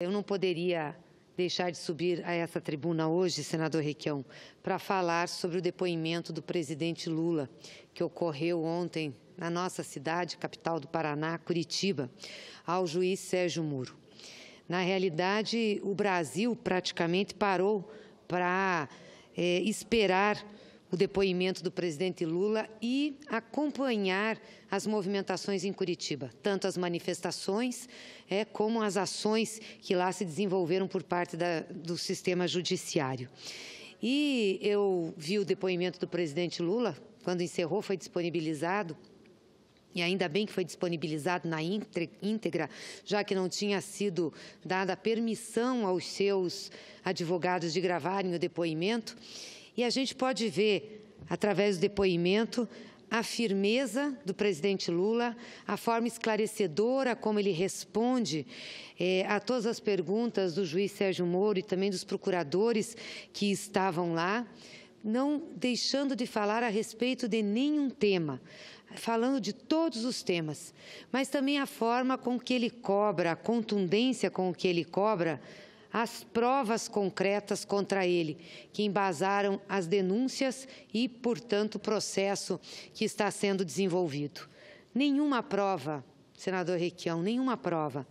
Eu não poderia deixar de subir a essa tribuna hoje, senador Requião, para falar sobre o depoimento do presidente Lula, que ocorreu ontem na nossa cidade, capital do Paraná, Curitiba, ao juiz Sérgio Muro. Na realidade, o Brasil praticamente parou para é, eh, esperar o depoimento do presidente Lula e acompanhar as movimentações em Curitiba, tanto as manifestações é, como as ações que lá se desenvolveram por parte da, do sistema judiciário. E eu vi o depoimento do presidente Lula, quando encerrou, foi disponibilizado. E ainda bem que foi disponibilizado na íntegra, já que não tinha sido dada permissão aos seus advogados de gravarem o depoimento. E a gente pode ver, através do depoimento, a firmeza do presidente Lula, a forma esclarecedora como ele responde eh, a todas as perguntas do juiz Sérgio Moro e também dos procuradores que estavam lá, não deixando de falar a respeito de nenhum tema, falando de todos os temas, mas também a forma com que ele cobra, a contundência com que ele cobra as provas concretas contra ele, que embasaram as denúncias e, portanto, o processo que está sendo desenvolvido. Nenhuma prova, senador Requião, nenhuma prova.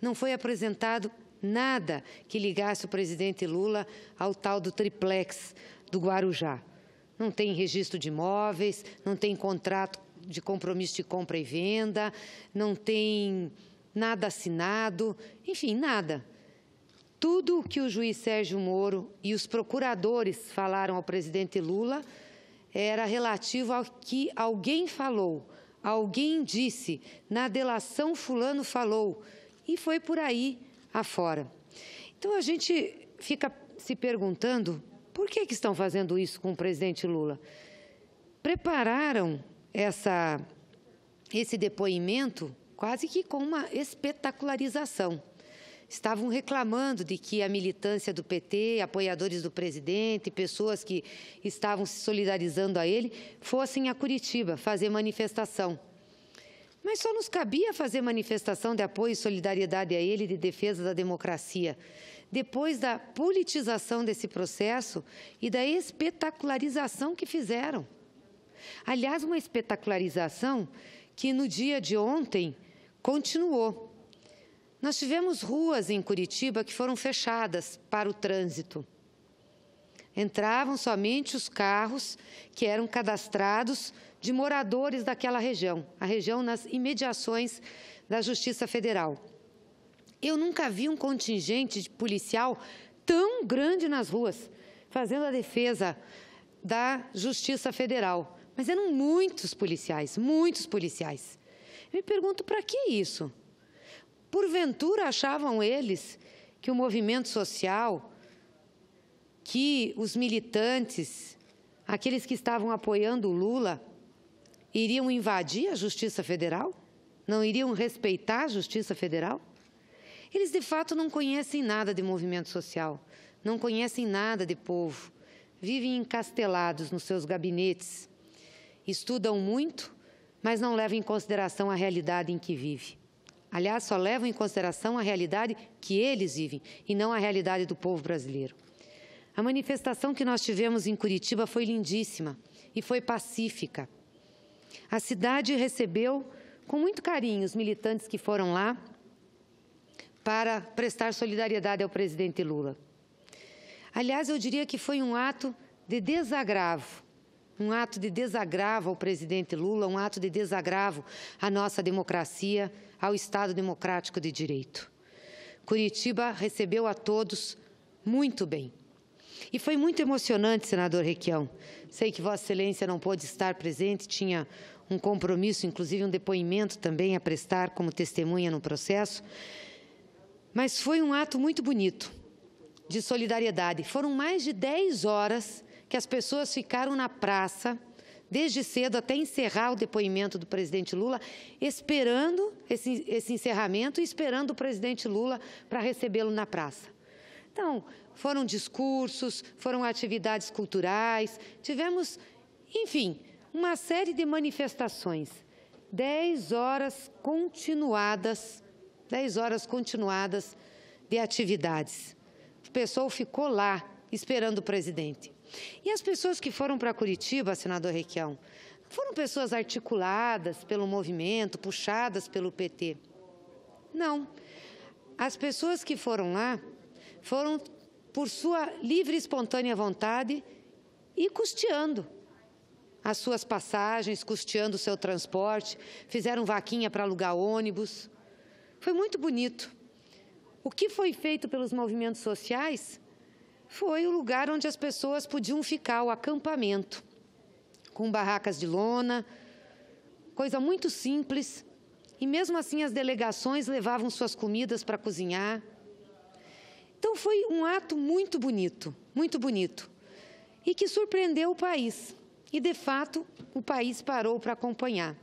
Não foi apresentado nada que ligasse o presidente Lula ao tal do triplex do Guarujá. Não tem registro de imóveis, não tem contrato de compromisso de compra e venda, não tem nada assinado, enfim, nada. Tudo o que o juiz Sérgio Moro e os procuradores falaram ao presidente Lula era relativo ao que alguém falou, alguém disse, na delação fulano falou, e foi por aí afora. Então a gente fica se perguntando por que, que estão fazendo isso com o presidente Lula? Prepararam essa, esse depoimento quase que com uma espetacularização estavam reclamando de que a militância do PT, apoiadores do presidente, pessoas que estavam se solidarizando a ele, fossem a Curitiba fazer manifestação. Mas só nos cabia fazer manifestação de apoio e solidariedade a ele, de defesa da democracia. Depois da politização desse processo e da espetacularização que fizeram. Aliás, uma espetacularização que no dia de ontem continuou. Nós tivemos ruas em Curitiba que foram fechadas para o trânsito. Entravam somente os carros que eram cadastrados de moradores daquela região, a região nas imediações da Justiça Federal. Eu nunca vi um contingente policial tão grande nas ruas, fazendo a defesa da Justiça Federal. Mas eram muitos policiais, muitos policiais. Eu me pergunto, para que isso? Porventura achavam eles que o movimento social, que os militantes, aqueles que estavam apoiando o Lula, iriam invadir a Justiça Federal? Não iriam respeitar a Justiça Federal? Eles de fato não conhecem nada de movimento social, não conhecem nada de povo, vivem encastelados nos seus gabinetes, estudam muito, mas não levam em consideração a realidade em que vive. Aliás, só levam em consideração a realidade que eles vivem e não a realidade do povo brasileiro. A manifestação que nós tivemos em Curitiba foi lindíssima e foi pacífica. A cidade recebeu com muito carinho os militantes que foram lá para prestar solidariedade ao presidente Lula. Aliás, eu diria que foi um ato de desagravo, um ato de desagravo ao presidente Lula, um ato de desagravo à nossa democracia, ao Estado Democrático de Direito. Curitiba recebeu a todos muito bem. E foi muito emocionante, senador Requião. Sei que Vossa Excelência não pôde estar presente, tinha um compromisso, inclusive um depoimento também a prestar como testemunha no processo. Mas foi um ato muito bonito de solidariedade. Foram mais de 10 horas que as pessoas ficaram na praça desde cedo até encerrar o depoimento do presidente Lula, esperando esse, esse encerramento e esperando o presidente Lula para recebê-lo na praça. Então, foram discursos, foram atividades culturais, tivemos, enfim, uma série de manifestações. Dez horas continuadas, dez horas continuadas de atividades. O pessoal ficou lá esperando o presidente. E as pessoas que foram para Curitiba, senador Requião, foram pessoas articuladas pelo movimento, puxadas pelo PT. Não. As pessoas que foram lá foram por sua livre e espontânea vontade e custeando as suas passagens, custeando o seu transporte, fizeram vaquinha para alugar ônibus. Foi muito bonito. O que foi feito pelos movimentos sociais foi o lugar onde as pessoas podiam ficar, o acampamento, com barracas de lona, coisa muito simples. E mesmo assim, as delegações levavam suas comidas para cozinhar. Então, foi um ato muito bonito, muito bonito, e que surpreendeu o país. E, de fato, o país parou para acompanhar.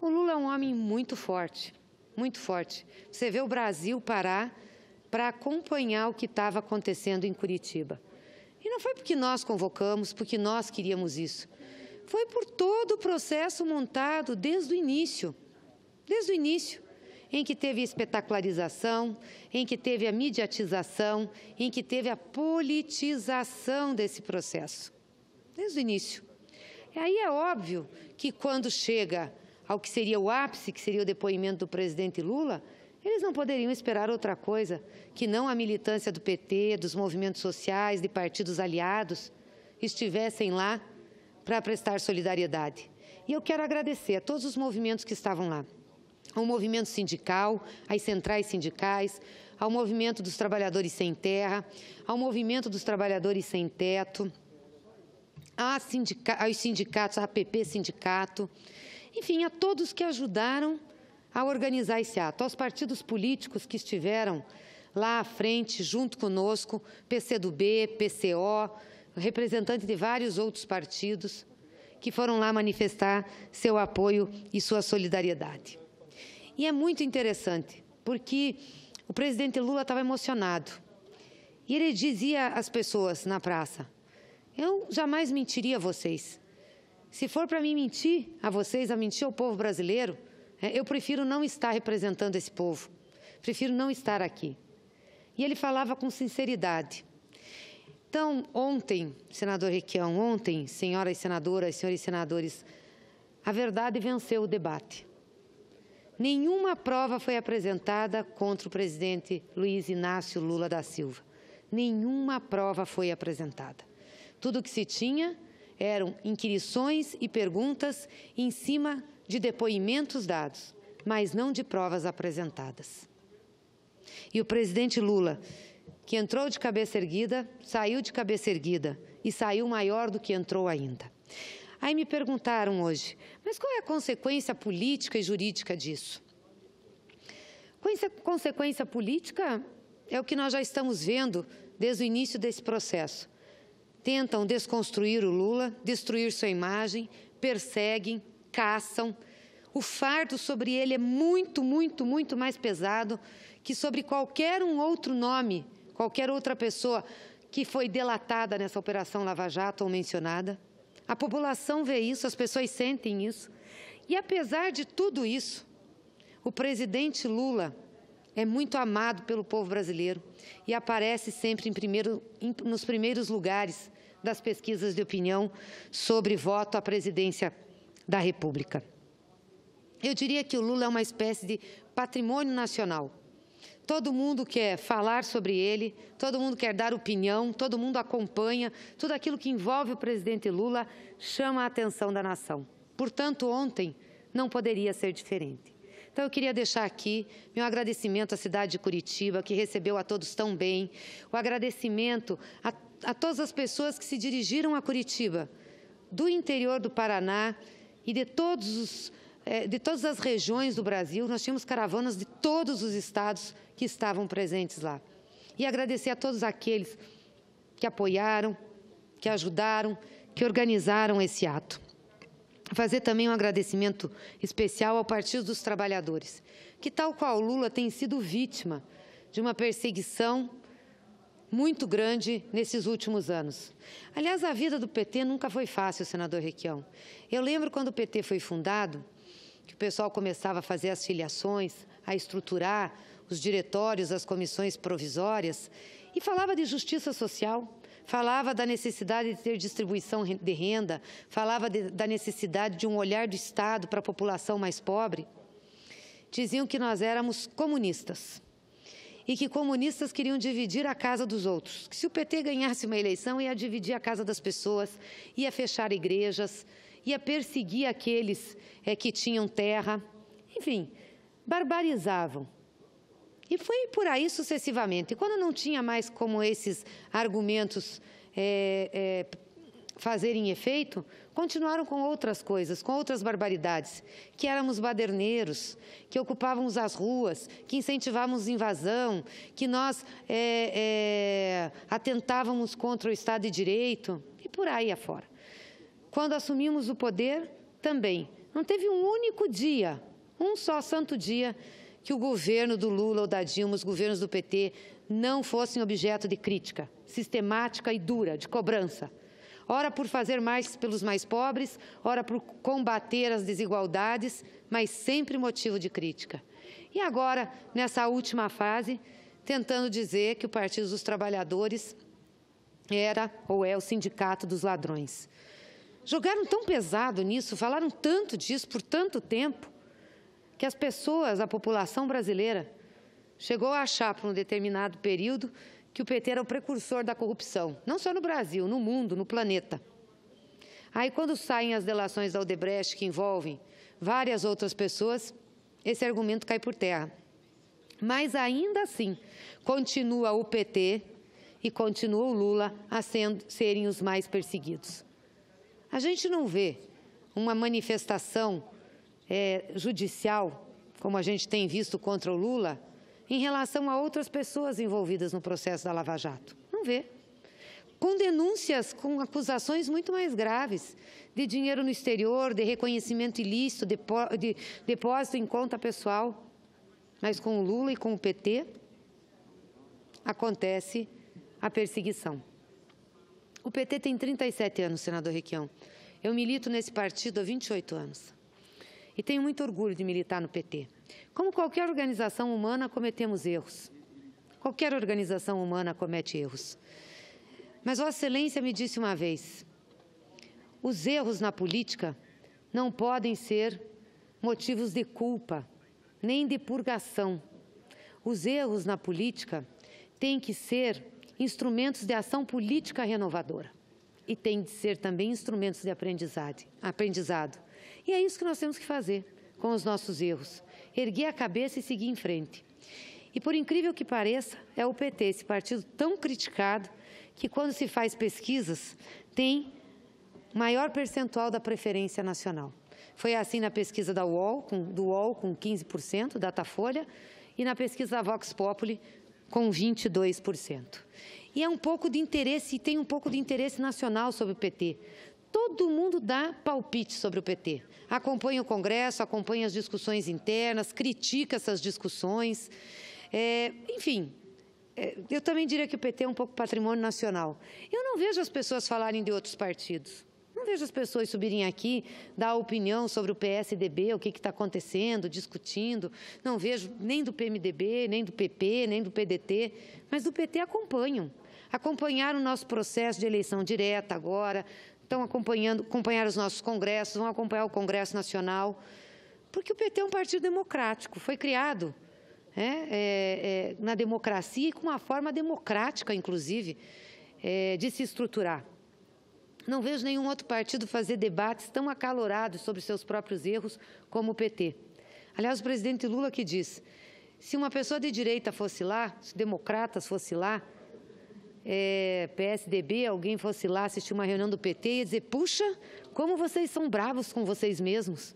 O Lula é um homem muito forte, muito forte. Você vê o Brasil parar para acompanhar o que estava acontecendo em Curitiba. E não foi porque nós convocamos, porque nós queríamos isso. Foi por todo o processo montado desde o início. Desde o início em que teve a espetacularização, em que teve a mediatização, em que teve a politização desse processo, desde o início. E aí é óbvio que quando chega ao que seria o ápice, que seria o depoimento do presidente Lula, eles não poderiam esperar outra coisa que não a militância do PT, dos movimentos sociais, de partidos aliados, estivessem lá para prestar solidariedade. E eu quero agradecer a todos os movimentos que estavam lá. Ao movimento sindical, às centrais sindicais, ao movimento dos trabalhadores sem terra, ao movimento dos trabalhadores sem teto, aos sindicatos, a APP Sindicato, enfim, a todos que ajudaram a organizar esse ato, aos partidos políticos que estiveram lá à frente, junto conosco, PCdoB, PCO, representante de vários outros partidos, que foram lá manifestar seu apoio e sua solidariedade. E é muito interessante, porque o presidente Lula estava emocionado. E ele dizia às pessoas na praça: Eu jamais mentiria a vocês. Se for para mim mentir a vocês, a mentir ao povo brasileiro, é, eu prefiro não estar representando esse povo, prefiro não estar aqui. E ele falava com sinceridade. Então, ontem, senador Requião, ontem, senhoras senadoras, senhores senadores, a verdade venceu o debate. Nenhuma prova foi apresentada contra o presidente Luiz Inácio Lula da Silva. Nenhuma prova foi apresentada. Tudo o que se tinha eram inquirições e perguntas em cima de depoimentos dados, mas não de provas apresentadas. E o presidente Lula, que entrou de cabeça erguida, saiu de cabeça erguida e saiu maior do que entrou ainda. Aí me perguntaram hoje, mas qual é a consequência política e jurídica disso? Consequência política é o que nós já estamos vendo desde o início desse processo. Tentam desconstruir o Lula, destruir sua imagem, perseguem, caçam. O fardo sobre ele é muito, muito, muito mais pesado que sobre qualquer um outro nome, qualquer outra pessoa que foi delatada nessa operação Lava Jato ou mencionada. A população vê isso, as pessoas sentem isso. E apesar de tudo isso, o presidente Lula é muito amado pelo povo brasileiro e aparece sempre em primeiro, em, nos primeiros lugares das pesquisas de opinião sobre voto à presidência da República. Eu diria que o Lula é uma espécie de patrimônio nacional. Todo mundo quer falar sobre ele, todo mundo quer dar opinião, todo mundo acompanha, tudo aquilo que envolve o presidente Lula chama a atenção da nação. Portanto, ontem não poderia ser diferente. Então, eu queria deixar aqui meu agradecimento à cidade de Curitiba, que recebeu a todos tão bem, o agradecimento a, a todas as pessoas que se dirigiram a Curitiba, do interior do Paraná e de todos os é, de todas as regiões do Brasil, nós tínhamos caravanas de todos os estados que estavam presentes lá. E agradecer a todos aqueles que apoiaram, que ajudaram, que organizaram esse ato. Fazer também um agradecimento especial ao Partido dos Trabalhadores, que, tal qual Lula, tem sido vítima de uma perseguição muito grande nesses últimos anos. Aliás, a vida do PT nunca foi fácil, senador Requião. Eu lembro quando o PT foi fundado, que o pessoal começava a fazer as filiações, a estruturar os diretórios, as comissões provisórias, e falava de justiça social, falava da necessidade de ter distribuição de renda, falava de, da necessidade de um olhar do Estado para a população mais pobre. Diziam que nós éramos comunistas e que comunistas queriam dividir a casa dos outros. Que se o PT ganhasse uma eleição, ia dividir a casa das pessoas, ia fechar igrejas, ia perseguir aqueles é, que tinham terra. Enfim, barbarizavam. E foi por aí sucessivamente. E quando não tinha mais como esses argumentos é, é, fazerem efeito, continuaram com outras coisas, com outras barbaridades, que éramos baderneiros, que ocupávamos as ruas, que incentivávamos invasão, que nós é, é, atentávamos contra o Estado de Direito e por aí afora. Quando assumimos o poder, também. Não teve um único dia, um só santo dia, que o governo do Lula ou da Dilma, os governos do PT, não fossem objeto de crítica sistemática e dura, de cobrança ora por fazer mais pelos mais pobres, ora por combater as desigualdades, mas sempre motivo de crítica. E agora, nessa última fase, tentando dizer que o Partido dos Trabalhadores era ou é o sindicato dos ladrões. Jogaram tão pesado nisso, falaram tanto disso por tanto tempo, que as pessoas, a população brasileira, chegou a achar por um determinado período que o PT era o precursor da corrupção, não só no Brasil, no mundo, no planeta. Aí, quando saem as delações da Odebrecht, que envolvem várias outras pessoas, esse argumento cai por terra. Mas ainda assim, continua o PT e continua o Lula a sendo, serem os mais perseguidos. A gente não vê uma manifestação é, judicial, como a gente tem visto contra o Lula, em relação a outras pessoas envolvidas no processo da Lava Jato. Não vê. Com denúncias, com acusações muito mais graves de dinheiro no exterior, de reconhecimento ilícito, de, de depósito em conta pessoal. Mas com o Lula e com o PT, acontece a perseguição. O PT tem 37 anos, senador Requião. Eu milito nesse partido há 28 anos e tenho muito orgulho de militar no PT. Como qualquer organização humana, cometemos erros. Qualquer organização humana comete erros. Mas Vossa Excelência me disse uma vez: os erros na política não podem ser motivos de culpa, nem de purgação. Os erros na política têm que ser instrumentos de ação política renovadora e têm de ser também instrumentos de aprendizado. E é isso que nós temos que fazer com os nossos erros: erguer a cabeça e seguir em frente. E por incrível que pareça, é o PT, esse partido tão criticado, que quando se faz pesquisas, tem maior percentual da preferência nacional. Foi assim na pesquisa da UOL, com, do UOL com 15%, Datafolha, e na pesquisa da Vox Populi com 22%. E é um pouco de interesse, e tem um pouco de interesse nacional sobre o PT. Todo mundo dá palpite sobre o PT. Acompanha o Congresso, acompanha as discussões internas, critica essas discussões. É, enfim, é, eu também diria que o PT é um pouco patrimônio nacional. Eu não vejo as pessoas falarem de outros partidos. Não vejo as pessoas subirem aqui, dar opinião sobre o PSDB, o que está acontecendo, discutindo. Não vejo nem do PMDB, nem do PP, nem do PDT, mas do PT acompanham. Acompanharam o nosso processo de eleição direta agora, estão acompanhando, acompanhar os nossos congressos, vão acompanhar o Congresso Nacional, porque o PT é um partido democrático, foi criado é, é, é, na democracia e com uma forma democrática, inclusive, é, de se estruturar. Não vejo nenhum outro partido fazer debates tão acalorados sobre seus próprios erros como o PT. Aliás, o presidente Lula que diz, se uma pessoa de direita fosse lá, se democratas fosse lá, é, PSDB, alguém fosse lá assistir uma reunião do PT e dizer: puxa, como vocês são bravos com vocês mesmos.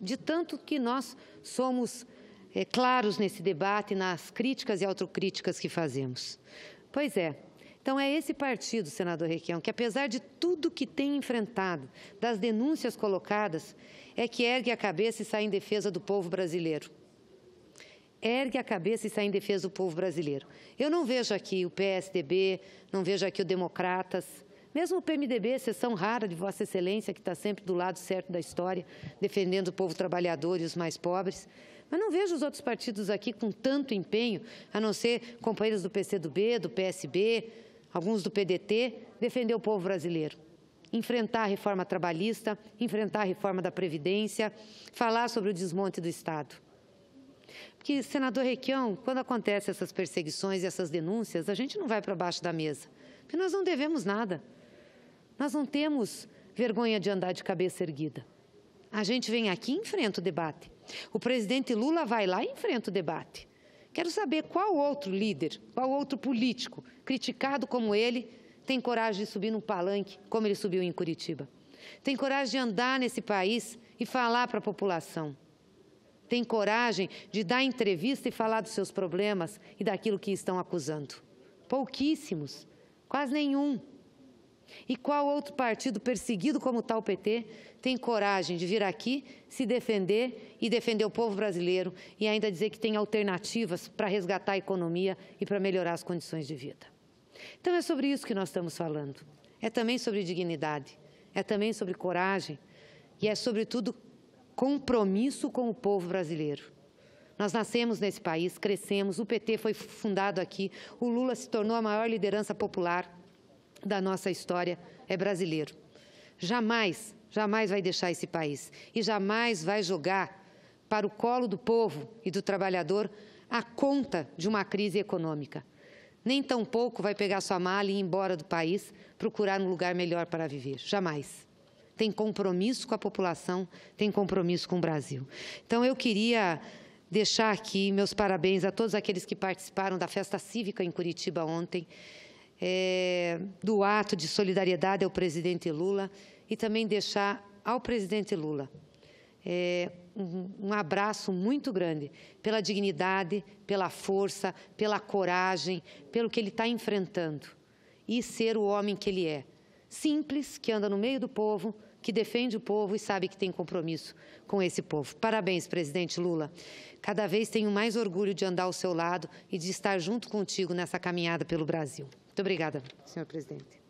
De tanto que nós somos é, claros nesse debate, nas críticas e autocríticas que fazemos. Pois é. Então, é esse partido, senador Requião, que apesar de tudo que tem enfrentado, das denúncias colocadas, é que ergue a cabeça e sai em defesa do povo brasileiro ergue a cabeça e sai em defesa do povo brasileiro. Eu não vejo aqui o PSDB, não vejo aqui o Democratas, mesmo o PMDB, exceção rara de Vossa Excelência, que está sempre do lado certo da história, defendendo o povo trabalhador e os mais pobres. Mas não vejo os outros partidos aqui com tanto empenho, a não ser companheiros do PCdoB, do PSB, alguns do PDT, defender o povo brasileiro enfrentar a reforma trabalhista, enfrentar a reforma da Previdência, falar sobre o desmonte do Estado. Porque, senador Requião, quando acontecem essas perseguições e essas denúncias, a gente não vai para baixo da mesa, porque nós não devemos nada. Nós não temos vergonha de andar de cabeça erguida. A gente vem aqui e enfrenta o debate. O presidente Lula vai lá e enfrenta o debate. Quero saber qual outro líder, qual outro político criticado como ele tem coragem de subir num palanque como ele subiu em Curitiba. Tem coragem de andar nesse país e falar para a população tem coragem de dar entrevista e falar dos seus problemas e daquilo que estão acusando. Pouquíssimos, quase nenhum. E qual outro partido perseguido como tal PT tem coragem de vir aqui se defender e defender o povo brasileiro e ainda dizer que tem alternativas para resgatar a economia e para melhorar as condições de vida? Então é sobre isso que nós estamos falando. É também sobre dignidade, é também sobre coragem e é sobretudo compromisso com o povo brasileiro. Nós nascemos nesse país, crescemos, o PT foi fundado aqui, o Lula se tornou a maior liderança popular da nossa história, é brasileiro. Jamais, jamais vai deixar esse país e jamais vai jogar para o colo do povo e do trabalhador a conta de uma crise econômica. Nem tampouco vai pegar sua mala e ir embora do país procurar um lugar melhor para viver. Jamais tem compromisso com a população, tem compromisso com o Brasil. Então, eu queria deixar aqui meus parabéns a todos aqueles que participaram da festa cívica em Curitiba ontem, é, do ato de solidariedade ao presidente Lula e também deixar ao presidente Lula é, um, um abraço muito grande pela dignidade, pela força, pela coragem, pelo que ele está enfrentando e ser o homem que ele é simples, que anda no meio do povo, que defende o povo e sabe que tem compromisso com esse povo. Parabéns, presidente Lula. Cada vez tenho mais orgulho de andar ao seu lado e de estar junto contigo nessa caminhada pelo Brasil. Muito obrigada, senhor presidente.